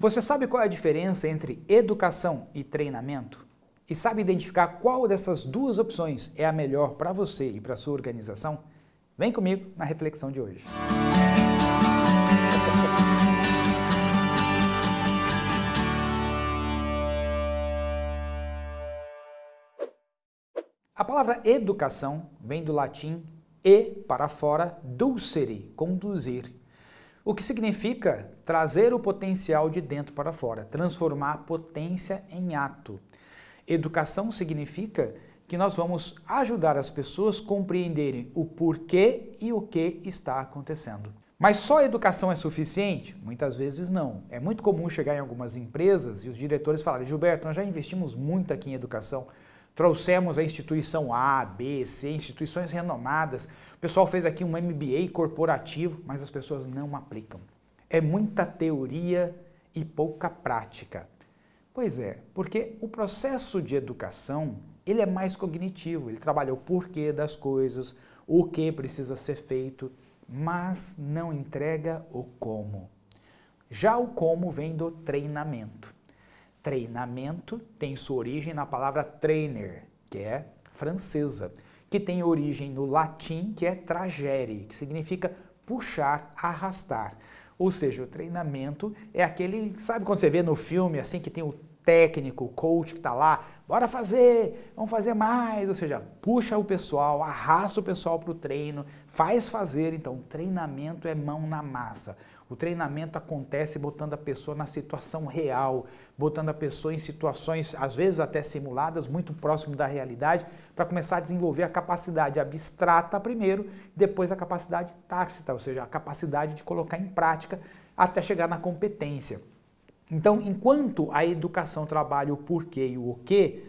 Você sabe qual é a diferença entre educação e treinamento? E sabe identificar qual dessas duas opções é a melhor para você e para sua organização? Vem comigo na reflexão de hoje. A palavra educação vem do latim e para fora, dulcere, conduzir. O que significa trazer o potencial de dentro para fora, transformar a potência em ato. Educação significa que nós vamos ajudar as pessoas a compreenderem o porquê e o que está acontecendo. Mas só a educação é suficiente? Muitas vezes não. É muito comum chegar em algumas empresas e os diretores falarem: Gilberto, nós já investimos muito aqui em educação, Trouxemos a instituição A, B, C, instituições renomadas. O pessoal fez aqui um MBA corporativo, mas as pessoas não aplicam. É muita teoria e pouca prática. Pois é, porque o processo de educação, ele é mais cognitivo, ele trabalha o porquê das coisas, o que precisa ser feito, mas não entrega o como. Já o como vem do treinamento. Treinamento tem sua origem na palavra trainer, que é francesa, que tem origem no latim, que é tragere, que significa puxar, arrastar. Ou seja, o treinamento é aquele, sabe quando você vê no filme assim que tem o técnico, o coach que está lá, bora fazer, vamos fazer mais, ou seja, puxa o pessoal, arrasta o pessoal para o treino, faz fazer, então treinamento é mão na massa. O treinamento acontece botando a pessoa na situação real, botando a pessoa em situações, às vezes até simuladas, muito próximo da realidade, para começar a desenvolver a capacidade abstrata primeiro, depois a capacidade tácita, ou seja, a capacidade de colocar em prática até chegar na competência. Então, enquanto a educação trabalha o porquê e o o quê,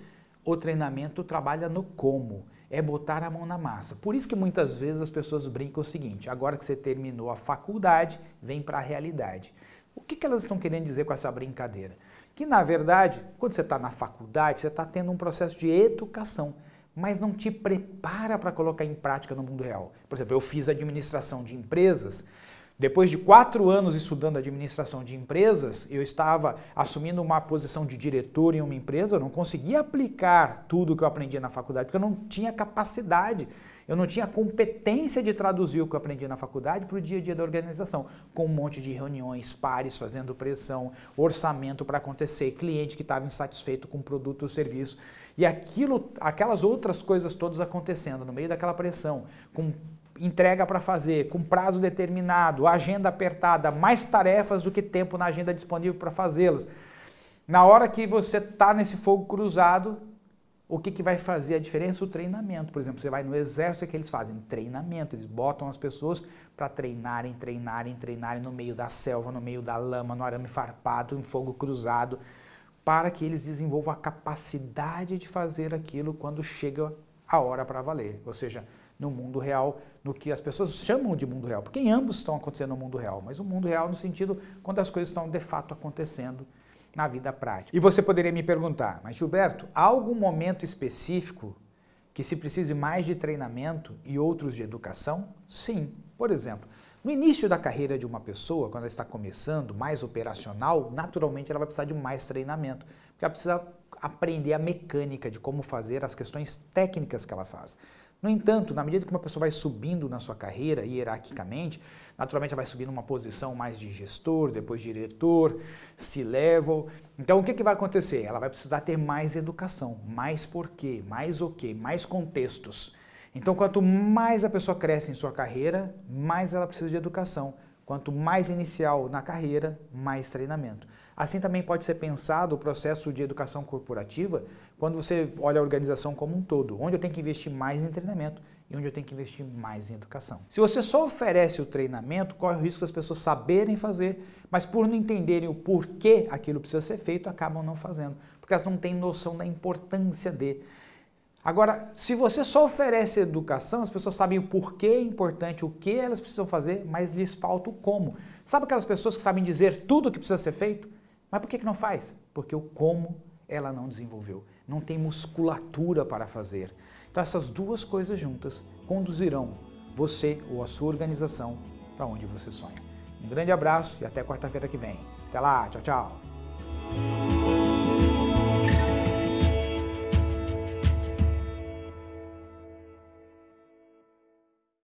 o treinamento trabalha no como é botar a mão na massa. Por isso que muitas vezes as pessoas brincam o seguinte: agora que você terminou a faculdade, vem para a realidade. O que, que elas estão querendo dizer com essa brincadeira? Que na verdade, quando você está na faculdade, você está tendo um processo de educação, mas não te prepara para colocar em prática no mundo real. Por exemplo, eu fiz administração de empresas depois de quatro anos estudando administração de empresas, eu estava assumindo uma posição de diretor em uma empresa, eu não conseguia aplicar tudo o que eu aprendi na faculdade, porque eu não tinha capacidade, eu não tinha competência de traduzir o que eu aprendi na faculdade para o dia a dia da organização, com um monte de reuniões, pares fazendo pressão, orçamento para acontecer, cliente que estava insatisfeito com o produto ou serviço, e aquilo, aquelas outras coisas todas acontecendo no meio daquela pressão, com entrega para fazer, com prazo determinado, agenda apertada, mais tarefas do que tempo na agenda disponível para fazê-las. Na hora que você está nesse fogo cruzado, o que, que vai fazer a diferença? O treinamento. Por exemplo, você vai no exército, o que eles fazem? Treinamento. Eles botam as pessoas para treinarem, treinarem, treinarem no meio da selva, no meio da lama, no arame farpado, em fogo cruzado, para que eles desenvolvam a capacidade de fazer aquilo quando chega a hora para valer, ou seja, no mundo real, no que as pessoas chamam de mundo real, porque em ambos estão acontecendo no mundo real, mas o mundo real no sentido quando as coisas estão de fato acontecendo na vida prática. E você poderia me perguntar, mas Gilberto, há algum momento específico que se precise mais de treinamento e outros de educação? Sim. Por exemplo, no início da carreira de uma pessoa, quando ela está começando, mais operacional, naturalmente ela vai precisar de mais treinamento, porque ela precisa aprender a mecânica de como fazer as questões técnicas que ela faz. No entanto, na medida que uma pessoa vai subindo na sua carreira hierarquicamente, naturalmente ela vai subindo uma posição mais de gestor, depois diretor, se level Então o que, que vai acontecer? Ela vai precisar ter mais educação, mais porquê, mais o okay, quê, mais contextos. Então quanto mais a pessoa cresce em sua carreira, mais ela precisa de educação. Quanto mais inicial na carreira, mais treinamento. Assim também pode ser pensado o processo de educação corporativa quando você olha a organização como um todo, onde eu tenho que investir mais em treinamento e onde eu tenho que investir mais em educação. Se você só oferece o treinamento, corre o risco das pessoas saberem fazer, mas por não entenderem o porquê aquilo precisa ser feito, acabam não fazendo, porque elas não têm noção da importância de. Agora, se você só oferece educação, as pessoas sabem o porquê é importante, o que elas precisam fazer, mas lhes falta o como. Sabe aquelas pessoas que sabem dizer tudo o que precisa ser feito, mas por que, que não faz? Porque o como ela não desenvolveu, não tem musculatura para fazer. Então, essas duas coisas juntas conduzirão você ou a sua organização para onde você sonha. Um grande abraço e até quarta-feira que vem. Até lá, tchau, tchau.